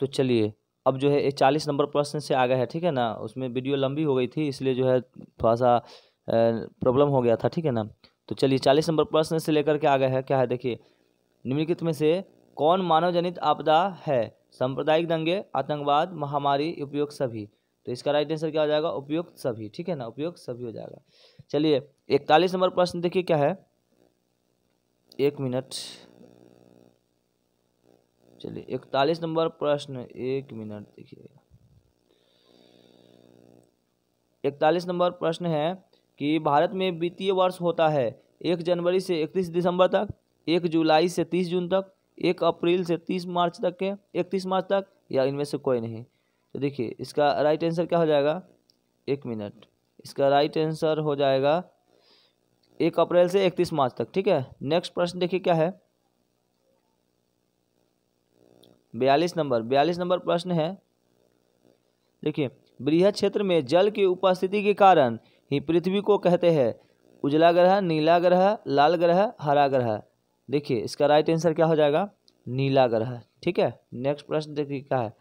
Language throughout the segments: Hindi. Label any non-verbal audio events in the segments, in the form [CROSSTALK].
तो चलिए अब जो है ये चालीस नंबर प्रश्न से आ गया है ठीक है ना उसमें वीडियो लंबी हो गई थी इसलिए जो है थोड़ा सा प्रॉब्लम हो गया था ठीक है ना तो चलिए चालीस नंबर प्रश्न से लेकर के आ गया है क्या है देखिए निम्नलिखित में से कौन मानव जनित आपदा है सांप्रदायिक दंगे आतंकवाद महामारी उपयोग सभी तो इसका राइट आंसर क्या हो जाएगा उपयुक्त सभी ठीक है ना उपयुक्त सभी हो जाएगा चलिए इकतालीस नंबर प्रश्न देखिए क्या है एक मिनट चलिए इकतालीस नंबर प्रश्न एक मिनट देखिएगा इकतालीस नंबर प्रश्न है कि भारत में वित्तीय वर्ष होता है एक जनवरी से इकतीस दिसंबर तक एक जुलाई से तीस जून तक एक अप्रैल से तीस मार्च तक के इकतीस मार्च तक या इनमें से कोई नहीं तो देखिए इसका राइट आंसर क्या हो जाएगा एक मिनट इसका राइट आंसर हो जाएगा एक अप्रैल से इकतीस मार्च तक ठीक है नेक्स्ट प्रश्न देखिए क्या है बयालीस नंबर बयालीस नंबर प्रश्न है देखिए बृहद क्षेत्र में जल की उपस्थिति के कारण ही पृथ्वी को कहते हैं उजला ग्रह नीला ग्रह लाल ग्रह हरा ग्रह देखिए इसका राइट आंसर क्या हो जाएगा नीला ग्रह ठीक है नेक्स्ट प्रश्न देखिए क्या है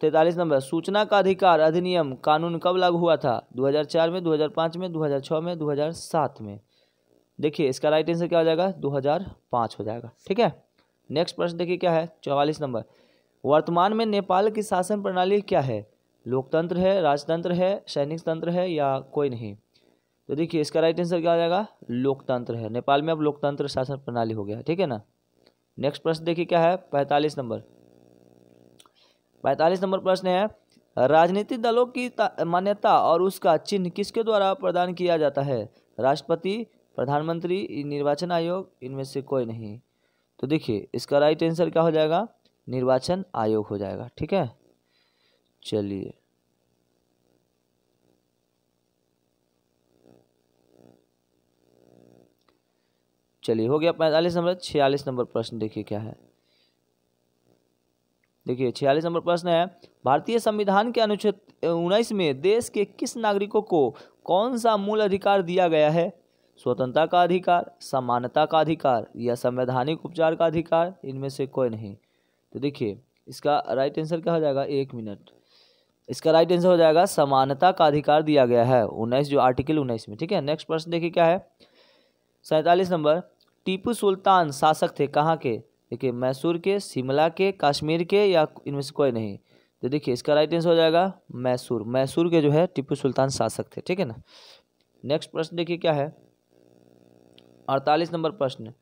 तैतालीस नंबर सूचना का अधिकार अधिनियम कानून कब लागू हुआ था 2004 में 2005 में 2006 में 2007 में देखिए इसका राइट आंसर क्या हो जाएगा 2005 हो जाएगा ठीक है नेक्स्ट प्रश्न देखिए क्या है चौवालीस नंबर वर्तमान में नेपाल की शासन प्रणाली क्या है लोकतंत्र है राजतंत्र है सैनिक तंत्र है या कोई नहीं तो देखिए इसका राइट आंसर क्या हो जाएगा लोकतंत्र है नेपाल में अब लोकतंत्र शासन प्रणाली हो गया ठीक है ना नेक्स्ट प्रश्न देखिए क्या है पैंतालीस नंबर पैंतालीस नंबर प्रश्न है राजनीतिक दलों की मान्यता और उसका चिन्ह किसके द्वारा प्रदान किया जाता है राष्ट्रपति प्रधानमंत्री निर्वाचन आयोग इनमें से कोई नहीं तो देखिए इसका राइट आंसर क्या हो जाएगा निर्वाचन आयोग हो जाएगा ठीक है चलिए चलिए हो गया पैंतालीस नंबर छियालीस नंबर प्रश्न देखिए क्या है देखिए छियालीस नंबर प्रश्न है भारतीय संविधान के अनुच्छेद उन्नीस में देश के किस नागरिकों को कौन सा मूल अधिकार दिया गया है स्वतंत्रता का अधिकार समानता का अधिकार या संवैधानिक उपचार का अधिकार इनमें से कोई नहीं तो देखिए इसका राइट आंसर क्या हो जाएगा एक मिनट इसका राइट आंसर हो जाएगा समानता का अधिकार दिया गया है उन्नीस जो आर्टिकल उन्नीस में ठीक है नेक्स्ट प्रश्न देखिए क्या है सैंतालीस नंबर टीपू सुल्तान शासक थे कहाँ के देखिए मैसूर के शिमला के कश्मीर के या इनमें से कोई नहीं तो देखिए इसका राइट आंसर हो जाएगा मैसूर मैसूर के जो है टीपू सुल्तान शासक थे ठीक है ना नेक्स्ट प्रश्न देखिए क्या है अड़तालीस नंबर प्रश्न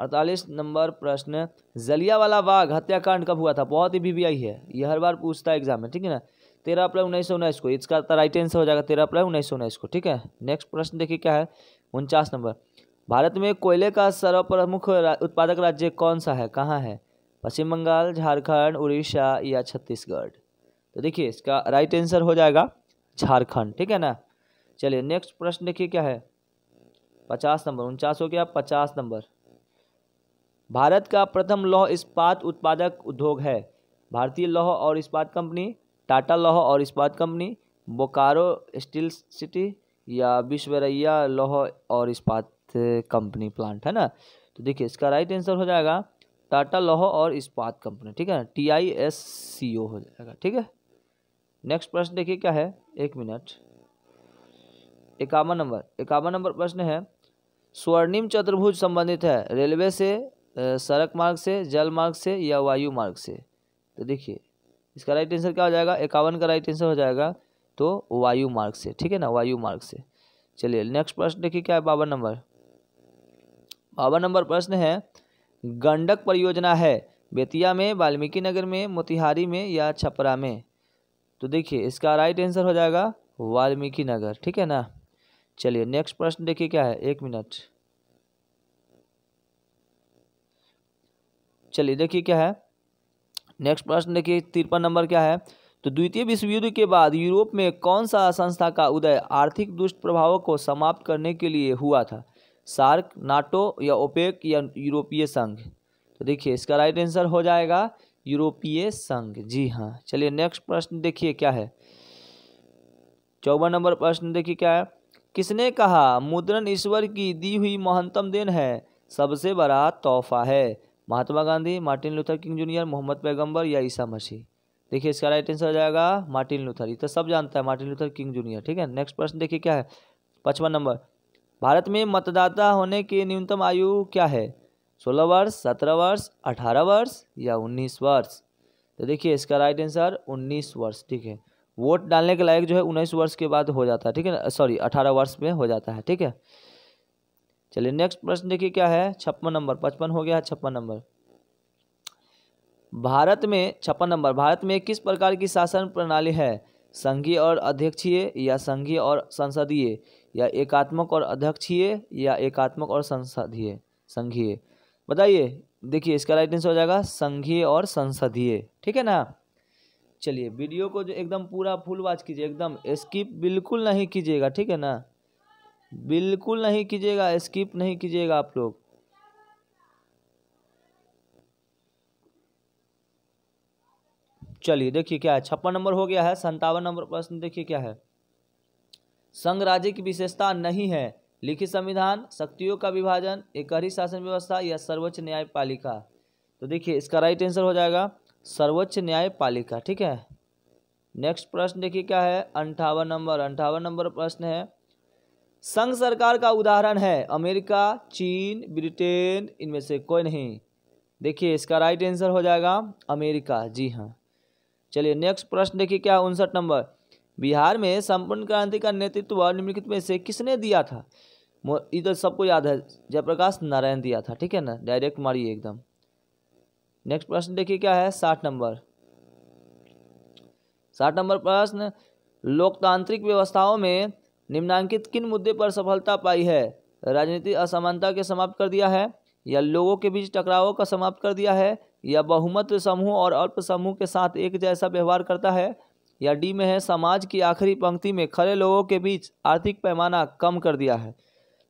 अड़तालीस नंबर प्रश्न जलिया वाला बाघ हत्याकांड कब हुआ था बहुत ही बीबीआई है ये हर बार पूछता है एग्जाम में ठीक है ना तेरह अप्रैल उन्नीस सौ उन्नीस को इसका राइट तो आंसर हो जाएगा तेरह अप्रैल उन्नीस सौ उन्नीस को ठीक है नेक्स्ट प्रश्न देखिए क्या है उनचास नंबर भारत में कोयले का सर्वप्रमुख उत्पादक राज्य कौन सा है कहाँ है पश्चिम बंगाल झारखंड उड़ीसा या छत्तीसगढ़ तो देखिए इसका राइट आंसर हो जाएगा झारखंड ठीक है ना चलिए नेक्स्ट प्रश्न देखिए क्या है पचास नंबर उनचास हो गया पचास नंबर भारत का प्रथम लौह इस्पात उत्पादक उद्योग है भारतीय लौह और इस्पात कंपनी टाटा लौह और इस्पात कंपनी बोकारो स्टील सिटी या विश्वरैया लौह और इस्पात कंपनी प्लांट है ना तो देखिए इसका राइट आंसर हो जाएगा टाटा लौह और इस्पात कंपनी ठीक है ना टी आई एस सी ओ हो जाएगा ठीक है नेक्स्ट प्रश्न देखिए क्या है एक मिनट इक्यावन नंबर इक्यावन नंबर प्रश्न है स्वर्णिम चतुर्भुज संबंधित है रेलवे से सड़क मार्ग से जल मार्ग से या वायु मार्ग से तो देखिए इसका राइट आंसर क्या हो जाएगा इक्यावन का राइट आंसर हो जाएगा तो वायु मार्ग से ठीक है ना वायु मार्ग से चलिए नेक्स्ट प्रश्न देखिए क्या है बावन नंबर बावन नंबर प्रश्न है गंडक परियोजना है बेतिया में वाल्मीकि नगर में मोतिहारी में या छपरा में तो देखिए इसका राइट आंसर हो जाएगा वाल्मीकि नगर ठीक है ना चलिए नेक्स्ट प्रश्न देखिए क्या है एक मिनट चलिए देखिए क्या है नेक्स्ट प्रश्न देखिए तिरपन नंबर क्या है तो द्वितीय विश्व युद्ध के बाद यूरोप में कौन सा संस्था का उदय आर्थिक दुष्ट प्रभावों को समाप्त करने के लिए हुआ था सार्क नाटो या ओपेक या यूरोपीय संघ तो देखिए इसका राइट आंसर हो जाएगा यूरोपीय संघ जी हाँ चलिए नेक्स्ट प्रश्न देखिए क्या है चौवन नंबर प्रश्न देखिए क्या है किसने कहा मुद्रण ईश्वर की दी हुई महंतम देन है सबसे बड़ा तोहफा है Mahatma Gandhi Martin Luther King Junior Mohammad पैगंबर या ईसा मसीह देखिए इसका राइट आंसर हो जाएगा मार्टिन लूथर ये तो सब जानता है मार्टिन लूथर किंग जूनियर ठीक है नेक्स्ट प्रश्न देखिए क्या है पचपन नंबर भारत में मतदाता होने की न्यूनतम आयु क्या है सोलह वर्ष सत्रह वर्ष अठारह वर्ष या उन्नीस वर्ष तो देखिए इसका राइट आंसर उन्नीस वर्ष ठीक है वोट डालने के लायक जो है उन्नीस वर्ष के बाद हो जाता है ठीक है सॉरी अठारह वर्ष में हो जाता है ठीक है चलिए नेक्स्ट प्रश्न देखिए क्या है छप्पन नंबर पचपन हो गया है छप्पन नंबर भारत में छप्पन नंबर भारत में किस प्रकार की शासन प्रणाली है संघीय और अध्यक्षीय या संघीय और संसदीय या एकात्मक और अध्यक्षीय या एकात्मक और संसदीय संघीय बताइए देखिए इसका राइट आंसर हो जाएगा संघीय और संसदीय ठीक है ना चलिए वीडियो को जो एकदम पूरा फुल वाच कीजिए एकदम स्किप बिल्कुल नहीं कीजिएगा ठीक है ना बिल्कुल नहीं कीजिएगा स्किप नहीं कीजिएगा आप लोग चलिए देखिए क्या है छप्पन नंबर हो गया है संतावन नंबर प्रश्न देखिए क्या है संघ राज्य की विशेषता नहीं है लिखित संविधान शक्तियों का विभाजन एक ही शासन व्यवस्था या सर्वोच्च न्यायपालिका तो देखिए इसका राइट आंसर हो जाएगा सर्वोच्च न्यायपालिका ठीक है नेक्स्ट प्रश्न देखिए क्या है अंठावन नंबर अंठावन नंबर प्रश्न है संघ सरकार का उदाहरण है अमेरिका चीन ब्रिटेन इनमें से कोई नहीं देखिए इसका राइट आंसर हो जाएगा अमेरिका जी हाँ चलिए नेक्स्ट प्रश्न देखिए क्या है उनसठ नंबर बिहार में संपूर्ण क्रांति का नेतृत्व निम्नलिखित में से किसने दिया था इधर सबको याद है जयप्रकाश नारायण दिया था ठीक है ना डायरेक्ट मारिए एकदम नेक्स्ट प्रश्न देखिए क्या है साठ नंबर साठ नंबर प्रश्न लोकतांत्रिक व्यवस्थाओं में निम्नांकित किन मुद्दे पर सफलता पाई है राजनीति असमानता के समाप्त कर दिया है या लोगों के बीच टकरावों का समाप्त कर दिया है या बहुमत समूह और अल्प समूह के साथ एक जैसा व्यवहार करता है या डी में है समाज की आखिरी पंक्ति में खड़े लोगों के बीच आर्थिक पैमाना कम कर दिया है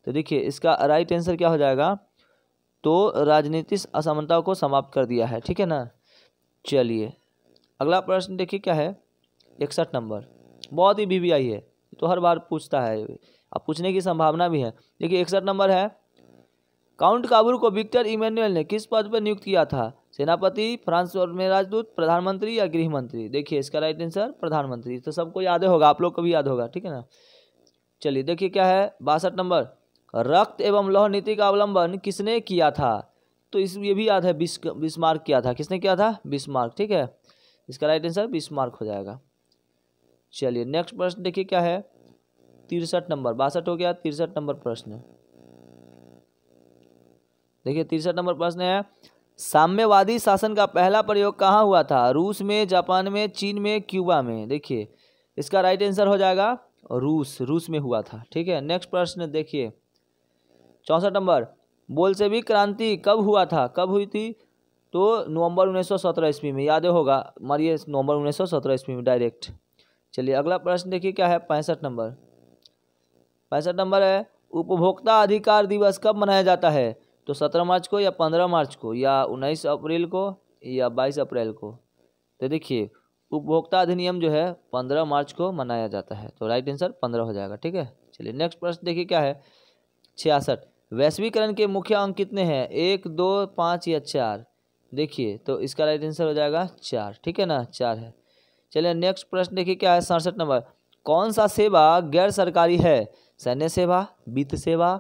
तो देखिए इसका राइट आंसर क्या हो जाएगा तो राजनीतिक असमानता को समाप्त कर दिया है ठीक है ना चलिए अगला प्रश्न देखिए क्या है इकसठ नंबर बहुत ही बीवीआई है तो हर बार पूछता है अब पूछने की संभावना भी है देखिए इकसठ नंबर है काउंट काबूल को विक्टर इमेनुअल ने किस पद पर नियुक्त किया था सेनापति फ्रांस और में राजदूत प्रधानमंत्री या गृह मंत्री देखिए इसका राइट आंसर प्रधानमंत्री तो सबको याद होगा आप लोग को भी याद होगा ठीक है ना चलिए देखिए क्या है बासठ नंबर रक्त एवं लौह नीति का अवलंबन किसने किया था तो इस ये भी याद है बिस् बिस्मार्क किया था किसने किया था बिस्मार्क ठीक है इसका राइट आंसर बिस्मार्क हो जाएगा चलिए नेक्स्ट प्रश्न देखिए क्या है तिरसठ नंबर बासठ हो गया तिरसठ नंबर प्रश्न देखिए तिरसठ नंबर प्रश्न है साम्यवादी शासन का पहला प्रयोग कहाँ हुआ था रूस में जापान में चीन में क्यूबा में देखिए इसका राइट आंसर हो जाएगा रूस रूस में हुआ था ठीक है नेक्स्ट प्रश्न देखिए चौंसठ नंबर बोल्सेविक क्रांति कब हुआ था कब हुई थी तो नवंबर 1917 ईस्वी में याद होगा मारिए नवंबर 1917 ईस्वी में डायरेक्ट चलिए अगला प्रश्न देखिए क्या है पैंसठ नंबर पैंसठ नंबर है उपभोक्ता अधिकार दिवस कब मनाया जाता है तो सत्रह मार्च को या पंद्रह मार्च को या उन्नीस अप्रैल को या बाईस अप्रैल को तो देखिए उपभोक्ता अधिनियम जो है पंद्रह मार्च को मनाया जाता है तो राइट आंसर पंद्रह हो जाएगा ठीक है चलिए नेक्स्ट प्रश्न देखिए क्या है छियासठ वैश्वीकरण के मुख्य अंक कितने हैं एक दो पाँच या चार देखिए तो इसका राइट आंसर हो जाएगा चार ठीक है ना चार है चलिए नेक्स्ट प्रश्न देखिए क्या है सड़सठ नंबर कौन सा सेवा गैर सरकारी है सैन्य सेवा वित्त सेवा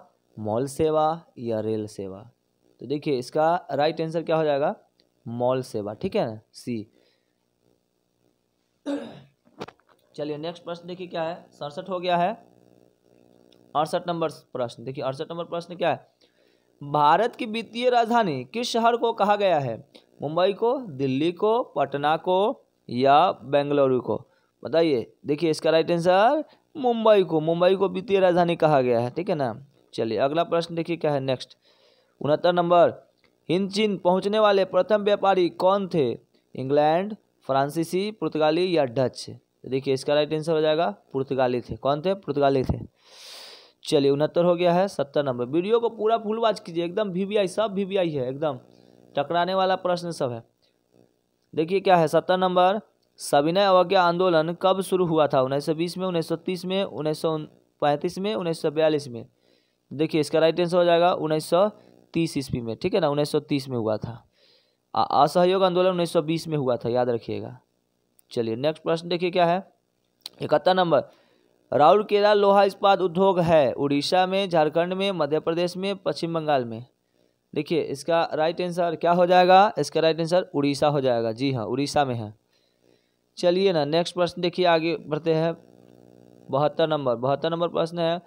मॉल सेवा या रेल सेवा तो देखिए इसका राइट आंसर क्या हो जाएगा मॉल सेवा ठीक है ना सी चलिए नेक्स्ट प्रश्न देखिए क्या है सड़सठ हो गया है अड़सठ नंबर प्रश्न देखिए अड़सठ नंबर प्रश्न क्या है भारत की वित्तीय राजधानी किस शहर को कहा गया है मुंबई को दिल्ली को पटना को या बेंगलुरु को बताइए देखिए इसका राइट आंसर मुंबई को मुंबई को वित्तीय राजधानी कहा गया है ठीक है ना चलिए अगला प्रश्न देखिए क्या है नेक्स्ट उनहत्तर नंबर इन चीन पहुंचने वाले प्रथम व्यापारी कौन थे इंग्लैंड फ्रांसीसी पुर्तगाली या डच देखिए इसका राइट आंसर हो जाएगा पुर्तगाली थे कौन थे पुर्तगाली थे चलिए उनहत्तर हो गया है सत्तर नंबर वीडियो को पूरा फुल वाच कीजिए एकदम वी वी आई सब वी वी आई है एकदम टकराने वाला प्रश्न सब है देखिए क्या है सत्तर नंबर सविनय अवज्ञा आंदोलन कब शुरू हुआ था उन्नीस सौ बीस में उन्नीस सौ तीस में उन्नीस सौ पैंतीस में उन्नीस सौ बयालीस में देखिए इसका राइट आंसर हो जाएगा उन्नीस सौ तीस ईस्वी में ठीक है ना उन्नीस सौ तीस में हुआ था असहयोग आंदोलन उन्नीस सौ बीस में हुआ था याद रखिएगा चलिए नेक्स्ट प्रश्न देखिए क्या है इकहत्तर नंबर राउरकेला लोहा इस्पात उद्योग है उड़ीसा में झारखंड में मध्य प्रदेश में पश्चिम बंगाल में देखिए इसका राइट आंसर क्या हो जाएगा इसका राइट आंसर उड़ीसा हो जाएगा जी हाँ उड़ीसा में है चलिए ना नेक्स्ट प्रश्न देखिए आगे बढ़ते हैं बहत्तर नंबर बहत्तर नंबर प्रश्न है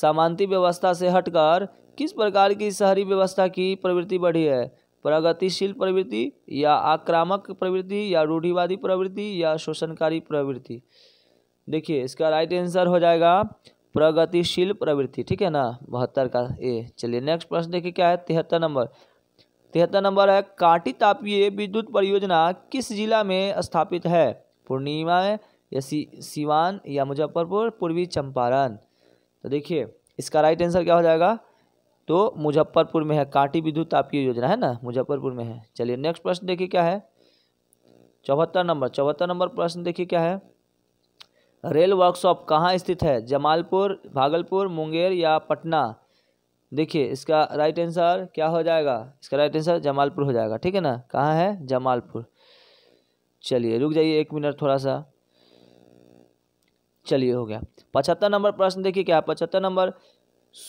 सामांती व्यवस्था से हटकर किस प्रकार की शहरी व्यवस्था की प्रवृत्ति बढ़ी है प्रगतिशील प्रवृत्ति या आक्रामक प्रवृत्ति या रूढ़िवादी प्रवृत्ति या शोषणकारी प्रवृत्ति देखिए इसका राइट आंसर हो जाएगा प्रगतिशील प्रवृत्ति ठीक है ना बहत्तर का ए चलिए नेक्स्ट प्रश्न देखिए क्या है तिहत्तर नंबर तिहत्तर नंबर है काटी तापीय विद्युत परियोजना किस जिला में स्थापित है पूर्णिमा में या सिवान या मुजफ्फरपुर पूर्वी चंपारण तो देखिए इसका राइट आंसर क्या हो जाएगा तो मुजफ्फरपुर में है काटी विद्युत तापीय योजना है ना मुजफ्फरपुर में है चलिए नेक्स्ट प्रश्न देखिए क्या है चौहत्तर नंबर चौहत्तर नंबर प्रश्न देखिए क्या है रेल वर्कशॉप कहाँ स्थित है जमालपुर भागलपुर मुंगेर या पटना देखिए इसका राइट आंसर क्या हो जाएगा इसका राइट आंसर जमालपुर हो जाएगा ठीक है ना कहाँ है जमालपुर चलिए रुक जाइए एक मिनट थोड़ा सा चलिए हो गया पचहत्तर नंबर प्रश्न देखिए क्या पचहत्तर नंबर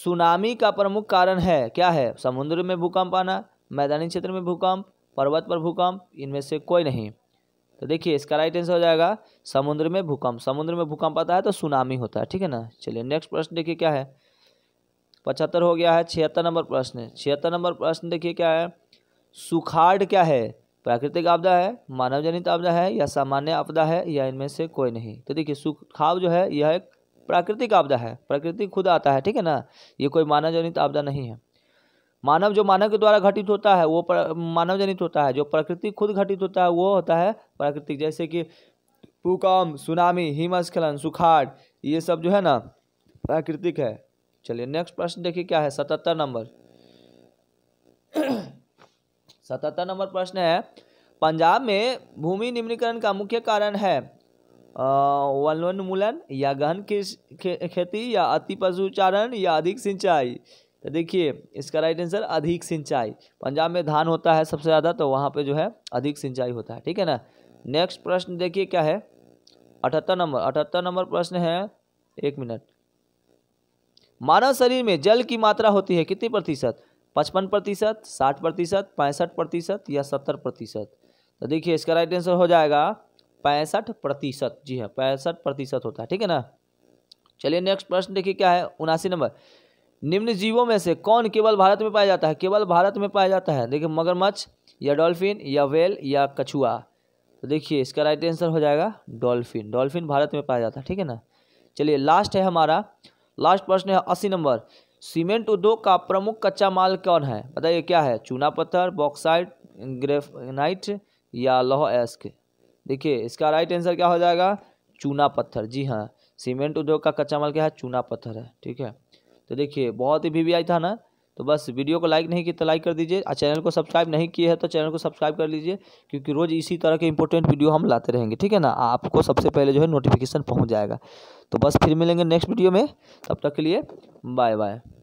सुनामी का प्रमुख कारण है क्या है समुद्र में भूकंप आना मैदानी क्षेत्र में भूकंप पर्वत पर भूकंप इनमें से कोई नहीं तो देखिए इसका राइट आंसर हो जाएगा समुद्र में भूकंप समुद्र में भूकंप आता है तो सुनामी होता है ठीक है ना चलिए नेक्स्ट प्रश्न देखिए क्या है पचहत्तर हो गया है छिहत्तर नंबर प्रश्न छिहत्तर नंबर प्रश्न देखिए क्या है सुखाड़ क्या है प्राकृतिक आपदा है मानव जनित आपदा है या सामान्य आपदा है या इनमें से कोई नहीं तो देखिए सुखाव जो है यह एक प्राकृतिक आपदा है प्रकृति खुद आता है ठीक है ना ये कोई मानव जनित आपदा नहीं है मानव जो मानव के द्वारा घटित होता है वो मानव जनित होता है जो प्रकृति खुद घटित होता है वो होता है प्राकृतिक जैसे कि भूकंप सुनामी हिमस्खलन सुखाड़ ये सब जो है ना प्राकृतिक है चलिए नेक्स्ट प्रश्न देखिए क्या है सतहत्तर नंबर [CLEARS THROAT] सतहत्तर नंबर प्रश्न है पंजाब में भूमि निम्नीकरण का मुख्य कारण है वनोन्मूलन या गहन खेती या अति पशुचारण या अधिक सिंचाई तो देखिए इसका राइट आंसर अधिक सिंचाई पंजाब में धान होता है सबसे ज़्यादा तो वहाँ पे जो है अधिक सिंचाई होता है ठीक है ना नेक्स्ट प्रश्न देखिए क्या है अठहत्तर नंबर अठहत्तर नंबर प्रश्न है एक मिनट मानव शरीर में जल की मात्रा होती है कितनी प्रतिशत पचपन प्रतिशत साठ प्रतिशत पैंसठ प्रतिशत या सत्तर प्रतिशत तो देखिए इसका राइट आंसर हो जाएगा पैंसठ प्रतिशत जी हाँ पैंसठ प्रतिशत होता है ठीक है ना चलिए नेक्स्ट प्रश्न देखिए क्या है उनासी नंबर निम्न जीवों में से कौन केवल भारत में पाया जाता है केवल भारत में पाया जाता है देखिए मगरमच्छ या डॉल्फिन या वेल या कछुआ तो देखिए इसका राइट आंसर हो जाएगा डॉल्फिन डॉल्फिन भारत में पाया जाता है ठीक है ना चलिए लास्ट है हमारा लास्ट प्रश्न है अस्सी नंबर सीमेंट उद्योग का प्रमुख कच्चा माल कौन है बताइए क्या है चूना पत्थर बॉक्साइट ग्रेफनाइट या लोह एस्क देखिए इसका राइट आंसर क्या हो जाएगा चूना पत्थर जी हाँ सीमेंट उद्योग का कच्चा माल क्या है चूना पत्थर है ठीक है तो देखिए बहुत ही वी था ना तो बस वीडियो को लाइक नहीं किया तो लाइक कर दीजिए और चैनल को सब्सक्राइब नहीं किए है तो चैनल को सब्सक्राइब कर लीजिए क्योंकि रोज़ इसी तरह के इंपॉर्टेंट वीडियो हम लाते रहेंगे ठीक है ना आपको सबसे पहले जो है नोटिफिकेशन पहुंच जाएगा तो बस फिर मिलेंगे नेक्स्ट वीडियो में तब तक के लिए बाय बाय